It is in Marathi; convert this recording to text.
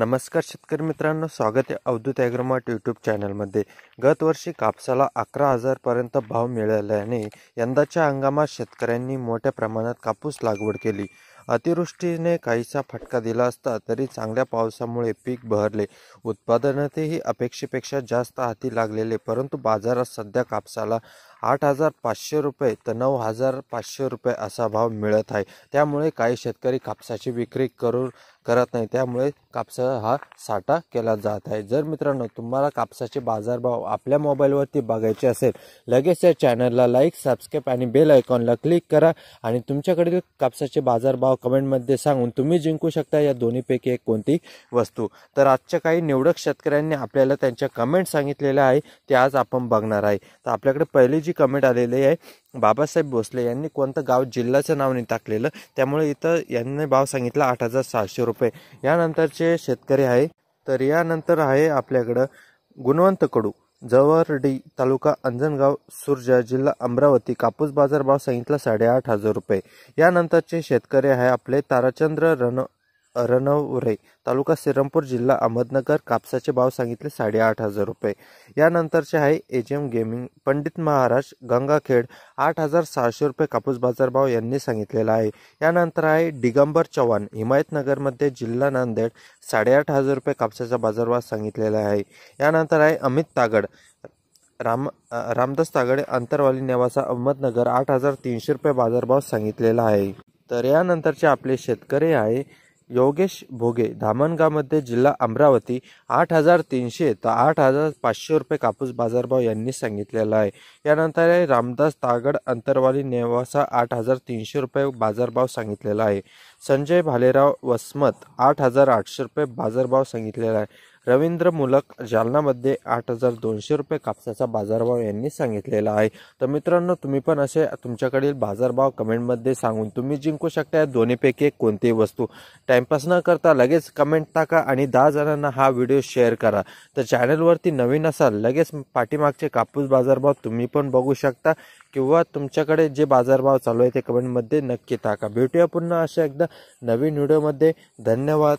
नमस्कार शेतकरी मित्रांनो स्वागत आहे अवधूत ॲग्रोमार्ट यूट्यूब चॅनलमध्ये गतवर्षी कापसाला अकरा हजारपर्यंत भाव मिळाल्याने यंदाच्या हंगामात शेतकऱ्यांनी मोठ्या प्रमाणात कापूस लागवड केली अतिवृष्टीने काहीसा फटका दिला असता तरी चांगल्या पावसामुळे पीक बहरले उत्पादनातही अपेक्षेपेक्षा जास्त हाती लागलेले परंतु बाजारात सध्या कापसाला आठ हजार पाचशे रुपये तर नऊ हजार पाचशे रुपये असा भाव मिळत आहे त्यामुळे काही शेतकरी कापसाची विक्री करू करत नाही त्यामुळे कापसा हा साठा केला जात आहे जर मित्रांनो तुम्हाला कापसाचे बाजारभाव आपल्या मोबाईलवरती बघायचे असेल लगेच या चॅनलला लाईक सबस्क्राईब आणि बेल आयकॉनला क्लिक करा आणि तुमच्याकडील कापसाचे बाजारभाव कमेंटमध्ये सांगून तुम्ही जिंकू शकता या दोन्हीपैकी एक कोणती वस्तू तर आजच्या काही निवडक शेतकऱ्यांनी आपल्याला त्यांच्या कमेंट सांगितलेल्या आहे ते आज आपण बघणार आहे तर आपल्याकडे पहिली जी कमेंट आलेली आहे बाबासाहेब भोसले यांनी कोणतं गाव जिल्ह्याचं नाव नाही टाकलेलं त्यामुळे इथं यांनी भाव सांगितलं आठ हजार सहाशे रुपये यानंतरचे शेतकरी आहे तर यानंतर आहे आपल्याकडं गुणवंत कडू जवरडी तालुका अंजनगाव सुरजा जिल्हा अमरावती कापूस बाजार भाव सांगितला साडेआठ हजार रुपये यानंतरचे शेतकरी आहे आपले ताराचंद्र रण रणवरे तालुका सिरमपूर जिल्हा अहमदनगर कापसाचे भाव सांगितले साडेआठ हजार रुपये यानंतरचे आहे एजीएम गेमिंग पंडित महाराज गंगाखेड आठ हजार सहाशे रुपये कापूस बाजार भाव यांनी सांगितलेला आहे यानंतर आहे दिगंबर चव्हाण हिमायतनगरमध्ये जिल्हा नांदेड साडेआठ हजार रुपये कापसाचा बाजारभाव सांगितलेला आहे यानंतर आहे अमित तागड राम रामदास तागडे अंतरवाली नेवासा अहमदनगर आठ हजार तीनशे रुपये बाजारभाव सांगितलेला आहे तर यानंतरचे आपले शेतकरी आहे योगेश भोगे धामणगामध्ये जिल्हा अमरावती आठ हजार तीनशे तर आठ हजार पाचशे रुपये कापूस बाजारभाव यांनी सांगितलेला आहे यानंतर आहे रामदास तागड अंतरवाली नेवासा आठ हजार तीनशे रुपये बाजारभाव सांगितलेला आहे संजय भालेराव वसमत आठ हजार आठशे रुपये बाजारभाव सांगितलेला आहे रवींद्र मुलक जालनामध्ये आठ हजार दोनशे रुपये कापसाचा बाजारभाव यांनी सांगितलेला आहे तर मित्रांनो तुम्ही पण असे तुमच्याकडील बाजारभाव कमेंटमध्ये सांगून तुम्ही जिंकू शकता या दोन्हीपैकी कोणतीही वस्तू टाइमपास न करता लगेच कमेंट टाका आणि दहा जणांना हा व्हिडिओ शेअर करा तर चॅनलवरती नवीन असाल लगेच पाठीमागचे कापूस बाजारभाव तुम्ही पण बघू शकता किंवा तुमच्याकडे जे बाजारभाव चालू आहे ते कमेंटमध्ये नक्की टाका भेटूया पुन्हा अशा एकदा नवीन व्हिडिओमध्ये धन्यवाद